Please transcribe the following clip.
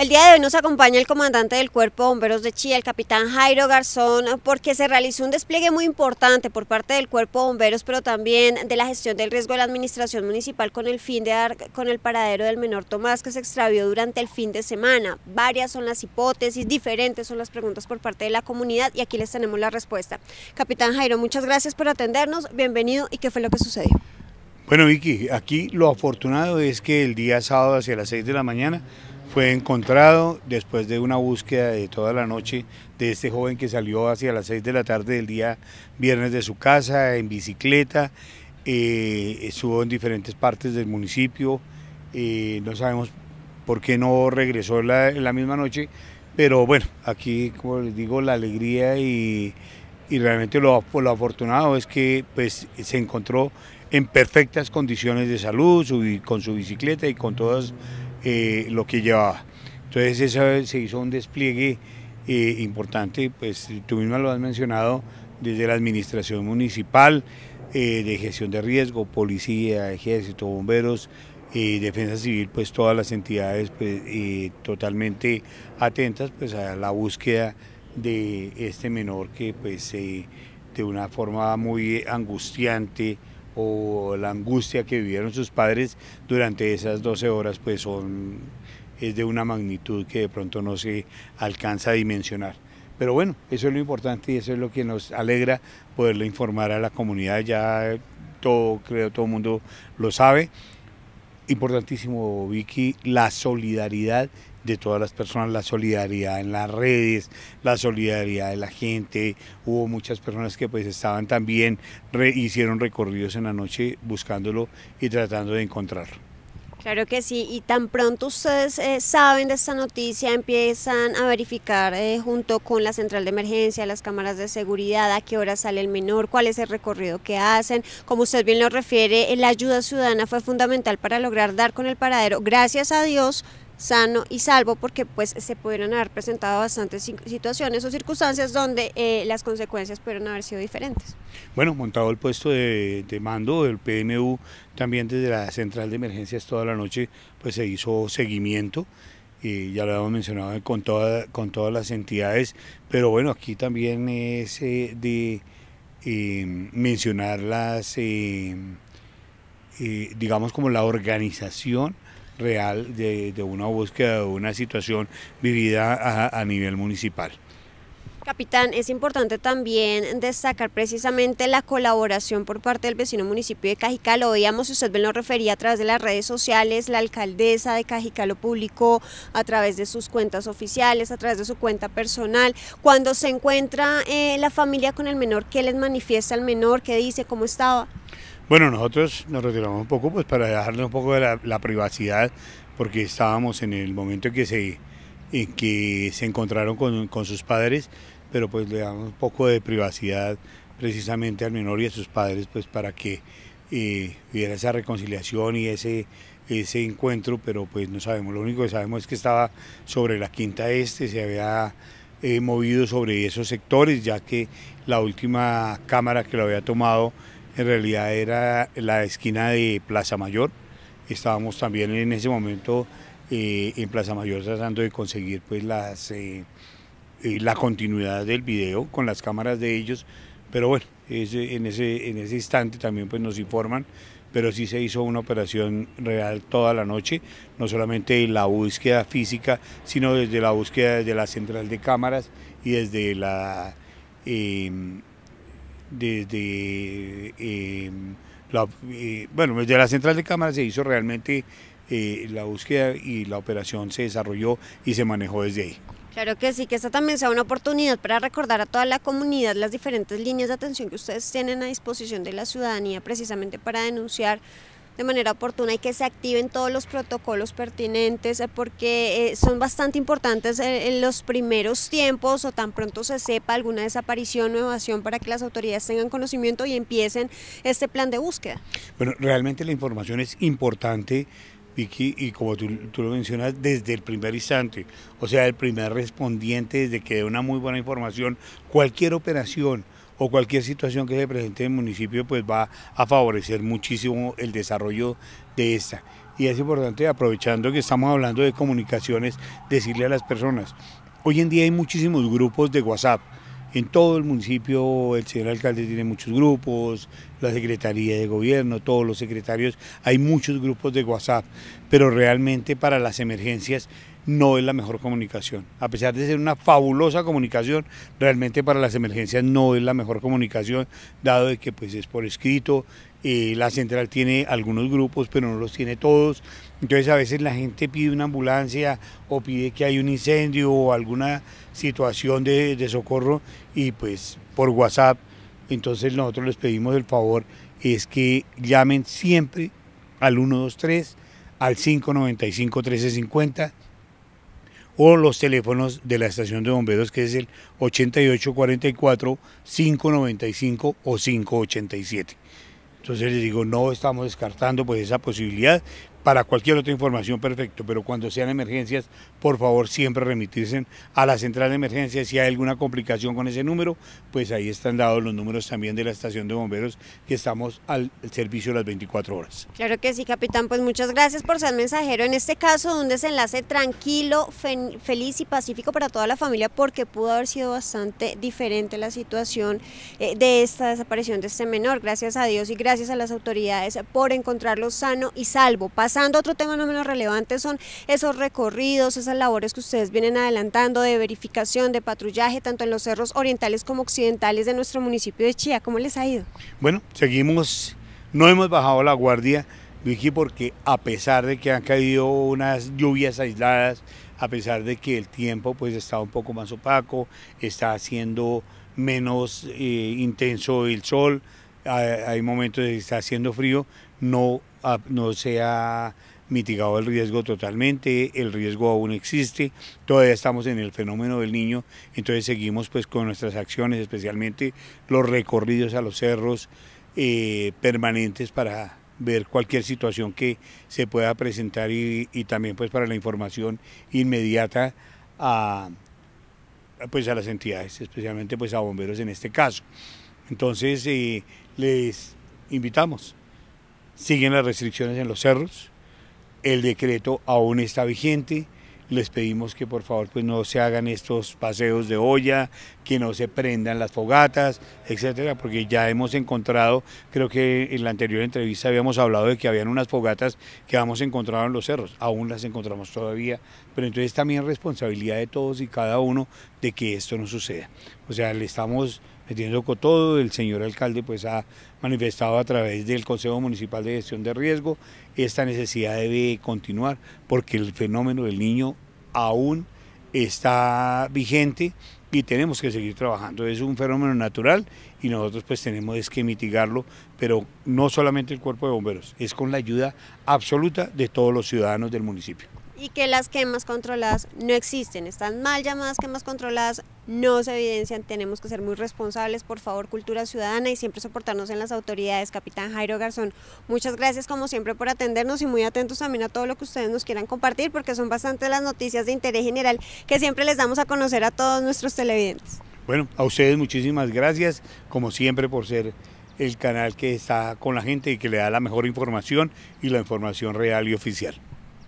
El día de hoy nos acompaña el comandante del Cuerpo de Bomberos de Chía, el capitán Jairo Garzón, porque se realizó un despliegue muy importante por parte del Cuerpo de Bomberos, pero también de la gestión del riesgo de la Administración Municipal con el fin de dar con el paradero del menor Tomás que se extravió durante el fin de semana. Varias son las hipótesis, diferentes son las preguntas por parte de la comunidad y aquí les tenemos la respuesta. Capitán Jairo, muchas gracias por atendernos, bienvenido y qué fue lo que sucedió. Bueno, Vicky, aquí lo afortunado es que el día sábado hacia las 6 de la mañana fue encontrado después de una búsqueda de toda la noche de este joven que salió hacia las 6 de la tarde del día viernes de su casa en bicicleta, eh, estuvo en diferentes partes del municipio, eh, no sabemos por qué no regresó la, la, misma noche, pero bueno, aquí como les digo, la alegría y, realmente lo, afortunado es que pues, se encontró en perfectas condiciones de salud, con su bicicleta y con todas eh, lo que llevaba. Entonces eso se hizo un despliegue eh, importante, pues tú misma lo has mencionado, desde la administración municipal, eh, de gestión de riesgo, policía, ejército, bomberos, defensa civil, pues todas las entidades pues, totalmente atentas pues, a la búsqueda de este menor que pues de una forma muy angustiante o la angustia que vivieron sus padres durante esas 12 horas, pues son, es de una magnitud que de pronto no se alcanza a dimensionar. Pero bueno, eso es lo importante y eso es lo que nos alegra poderle informar a la comunidad. Ya todo, creo, todo el mundo lo sabe. Importantísimo, Vicky, la solidaridad de todas las personas, la solidaridad en las redes, la solidaridad de la gente. Hubo muchas personas que pues estaban también, re, hicieron recorridos en la noche buscándolo y tratando de encontrarlo. Claro que sí, y tan pronto ustedes eh, saben de esta noticia, empiezan a verificar eh, junto con la central de emergencia, las cámaras de seguridad, a qué hora sale el menor, cuál es el recorrido que hacen. Como usted bien lo refiere, eh, la ayuda ciudadana fue fundamental para lograr dar con el paradero, gracias a Dios, sano y salvo, porque pues se pudieron haber presentado bastantes situaciones o circunstancias donde eh, las consecuencias pudieron haber sido diferentes. Bueno, montado el puesto de, mando del PMU, también desde la central de emergencias toda la noche, pues se hizo seguimiento ya lo hemos mencionado con, con todas las entidades, pero bueno, aquí también es eh, de eh, mencionar las, digamos como la organización real de, de una búsqueda de una situación vivida a, nivel municipal. Capitán, es importante también destacar precisamente la colaboración por parte del vecino municipio de Cajicalo, Lo veíamos, usted lo refería a través de las redes sociales, la alcaldesa de Cajicalo lo publicó a través de sus cuentas oficiales, a través de su cuenta personal. Cuando se encuentra eh, la familia con el menor, ¿qué les manifiesta el menor? ¿Qué dice? ¿Cómo estaba? Bueno, nosotros nos retiramos un poco pues para dejarle un poco de la, privacidad, porque estábamos en el momento en que se, que se encontraron con, sus padres, pero pues le damos un poco de privacidad precisamente al menor y a sus padres, pues para que eh, hubiera esa reconciliación y ese, ese encuentro, pero pues no sabemos, lo único que sabemos es que estaba sobre la quinta este, se había eh, movido sobre esos sectores, ya que la última cámara que lo había tomado en realidad era la esquina de Plaza Mayor. Estábamos también en ese momento eh, en Plaza Mayor tratando de conseguir pues las, eh, eh, la continuidad del video con las cámaras de ellos, pero bueno, en, ese, en ese instante también pues nos informan, pero sí se hizo una operación real toda la noche, no solamente la búsqueda física, sino desde la búsqueda desde la central de cámaras y desde la desde em, la, eh, bueno, desde la central de cámara se hizo realmente eh, la búsqueda y la operación se desarrolló y se manejó desde ahí. Claro que sí, que esta también sea una oportunidad para recordar a toda la comunidad las diferentes líneas de atención que ustedes tienen a disposición de la ciudadanía precisamente para denunciar de manera oportuna y que se activen todos los protocolos pertinentes eh, porque eh, son bastante importantes eh, en los primeros tiempos o tan pronto se sepa alguna desaparición o evasión para que las autoridades tengan conocimiento y empiecen este plan de búsqueda. Bueno, realmente la información es importante Vicky, y como tú, lo mencionas, desde el primer instante, o sea, el primer respondiente, desde que dé una muy buena información, cualquier operación, o cualquier situación que se presente en el municipio, pues va a favorecer muchísimo el desarrollo de esta. Y es importante, aprovechando que estamos hablando de comunicaciones, decirle a las personas, hoy en día hay muchísimos grupos de WhatsApp. En todo el municipio el señor alcalde tiene muchos grupos, la Secretaría de Gobierno, todos los secretarios, hay muchos grupos de WhatsApp, pero realmente para las emergencias no es la mejor comunicación. A pesar de ser una fabulosa comunicación, realmente para las emergencias no es la mejor comunicación, dado de que pues es por escrito, eh, la central tiene algunos grupos, pero no los tiene todos. Entonces a veces la gente pide una ambulancia o pide que hay un incendio o alguna situación de, de socorro y pues por WhatsApp. Entonces nosotros les pedimos el favor es que llamen siempre al 123, al 595 1350 o los teléfonos de la estación de bomberos que es el 8844 595 o 587. Entonces les digo, no estamos descartando pues esa posibilidad, para cualquier otra información, perfecto, pero cuando sean emergencias, por favor siempre remitirse a la central de emergencias. Si hay alguna complicación con ese número, pues ahí están dados los números también de la estación de bomberos que estamos al servicio las 24 horas. Claro que sí, capitán, pues muchas gracias por ser mensajero. En este caso, un desenlace tranquilo, feliz y pacífico para toda la familia, porque pudo haber sido bastante diferente la situación eh, de esta desaparición de este menor. Gracias a Dios y gracias a las autoridades por encontrarlo sano y salvo. Otro tema no menos relevante son esos recorridos, esas labores que ustedes vienen adelantando de verificación, de patrullaje, tanto en los cerros orientales como occidentales de nuestro municipio de Chía. ¿Cómo les ha ido? Bueno, seguimos, no hemos bajado la guardia, Vicky, porque a pesar de que han caído unas lluvias aisladas, a pesar de que el tiempo pues está un poco más opaco, está haciendo menos eh, intenso el sol, hay momentos de que está haciendo frío, no Ah, no se ha mitigado el riesgo totalmente, el riesgo aún existe, todavía estamos en el fenómeno del niño, entonces seguimos pues con nuestras acciones, especialmente los recorridos a los cerros eh, permanentes para ver cualquier situación que se pueda presentar y, también pues para la información inmediata a, pues a las entidades, especialmente pues a bomberos en este caso. Entonces eh, les invitamos siguen las restricciones en los cerros, el decreto aún está vigente, les pedimos que por favor pues no se hagan estos paseos de olla, que no se prendan las fogatas, etcétera, porque ya hemos encontrado, creo que en la anterior entrevista habíamos hablado de que habían unas fogatas que habíamos encontrado en los cerros, aún las encontramos todavía, pero entonces también responsabilidad de todos y cada uno de que esto no suceda. O sea, le estamos Entiendo con todo. El señor alcalde pues ha manifestado a través del Consejo Municipal de Gestión de Riesgo esta necesidad debe continuar porque el fenómeno del niño aún está vigente y tenemos que seguir trabajando. Es un fenómeno natural y nosotros pues tenemos que mitigarlo, pero no solamente el cuerpo de bomberos, es con la ayuda absoluta de todos los ciudadanos del municipio y que las quemas controladas no existen. Están mal llamadas quemas controladas, no se evidencian, tenemos que ser muy responsables, por favor, cultura ciudadana y siempre soportarnos en las autoridades. Capitán Jairo Garzón, muchas gracias como siempre por atendernos y muy atentos también a todo lo que ustedes nos quieran compartir porque son bastante las noticias de interés general que siempre les damos a conocer a todos nuestros televidentes. Bueno, a ustedes muchísimas gracias, como siempre, por ser el canal que está con la gente y que le da la mejor información y la información real y oficial.